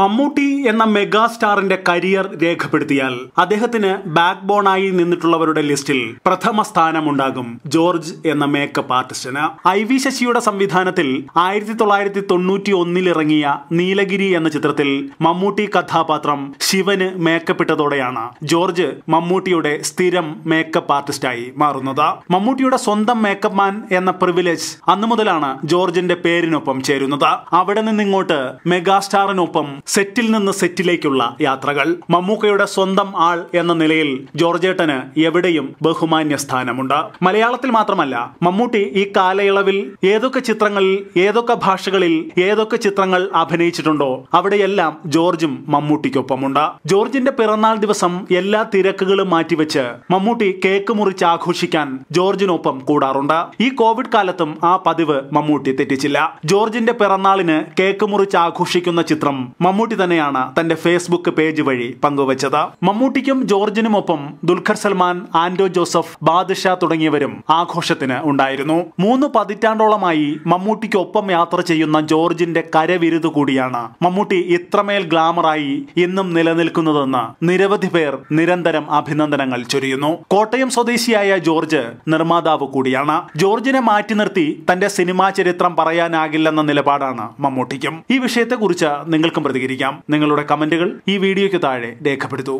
മമ്മൂട്ടി എന്ന mega സ്റ്റാറിന്റെ career രേഖപ്പെടുത്തിയാൽ അദ്ദേഹത്തിന് back ബോണായി നിന്നിട്ടുള്ളവരുടെ ലിസ്റ്റിൽ പ്രഥമ സ്ഥാനമുണ്ടാകും ജോർജ് എന്ന മേക്കപ്പ് ആർട്ടിസ്റ്റിന് ഐ വി ശശിയുടെ സംവിധാനത്തിൽ ആയിരത്തി തൊള്ളായിരത്തി തൊണ്ണൂറ്റി ഒന്നിലിറങ്ങിയ നീലഗിരി എന്ന ചിത്രത്തിൽ മമ്മൂട്ടി കഥാപാത്രം ശിവന് മേക്കപ്പിട്ടതോടെയാണ് ജോർജ് മമ്മൂട്ടിയുടെ സ്ഥിരം മേക്കപ്പ് ആർട്ടിസ്റ്റായി മാറുന്നത് മമ്മൂട്ടിയുടെ സ്വന്തം മേക്കപ്പ് മാൻ എന്ന പ്രിവിലേജ് അന്നു മുതലാണ് ജോർജിന്റെ പേരിനൊപ്പം ചേരുന്നത് അവിടെ നിന്നിങ്ങോട്ട് മെഗാസ്റ്റാറിനൊപ്പം സെറ്റിൽ നിന്ന് സെറ്റിലേക്കുള്ള യാത്രകൾ മമ്മൂക്കയുടെ സ്വന്തം ആൾ എന്ന നിലയിൽ ജോർജേട്ടന് എവിടെയും ബഹുമാന്യ സ്ഥാനമുണ്ട് മലയാളത്തിൽ മാത്രമല്ല മമ്മൂട്ടി ഈ കാലയളവിൽ ഏതൊക്കെ ചിത്രങ്ങളിൽ ഏതൊക്കെ ഭാഷകളിൽ ഏതൊക്കെ ചിത്രങ്ങൾ അഭിനയിച്ചിട്ടുണ്ടോ അവിടെയെല്ലാം ജോർജും മമ്മൂട്ടിക്കൊപ്പമുണ്ട് ജോർജിന്റെ പിറന്നാൾ ദിവസം എല്ലാ തിരക്കുകളും മാറ്റിവെച്ച് മമ്മൂട്ടി കേക്ക് മുറിച്ച് ആഘോഷിക്കാൻ ജോർജിനൊപ്പം കൂടാറുണ്ട് ഈ കോവിഡ് കാലത്തും ആ പതിവ് മമ്മൂട്ടി തെറ്റിച്ചില്ല ജോർജിന്റെ പിറന്നാളിന് കേക്ക് മുറിച്ച് ആഘോഷിക്കുന്ന ചിത്രം മമ്മൂട്ടി തന്നെയാണ് തന്റെ ഫേസ്ബുക്ക് പേജ് വഴി പങ്കുവച്ചത് മമ്മൂട്ടിക്കും ജോർജിനുമൊപ്പം ദുൽഖർ സൽമാൻ ആന്റോ ജോസഫ് ബാദ്ഷാ തുടങ്ങിയവരും ആഘോഷത്തിന് ഉണ്ടായിരുന്നു മൂന്ന് പതിറ്റാണ്ടോളമായി മമ്മൂട്ടിക്കൊപ്പം യാത്ര ചെയ്യുന്ന ജോർജിന്റെ കരവിരുത് കൂടിയാണ് മമ്മൂട്ടി ഇത്രമേൽ ഗ്ലാമറായി ഇന്നും നിലനിൽക്കുന്നതെന്ന് നിരവധി പേർ നിരന്തരം അഭിനന്ദനങ്ങൾ ചൊരിയുന്നു കോട്ടയം സ്വദേശിയായ ജോർജ് നിർമ്മാതാവ് കൂടിയാണ് ജോർജിനെ മാറ്റി നിർത്തി തന്റെ സിനിമാ ചരിത്രം പറയാനാകില്ലെന്ന നിലപാടാണ് മമ്മൂട്ടിക്കും ഈ വിഷയത്തെക്കുറിച്ച് നിങ്ങൾക്കും പ്രതികരിക്കാം നിങ്ങളുടെ കമന്റുകൾ ഈ വീഡിയോയ്ക്ക് താഴെ രേഖപ്പെടുത്തൂ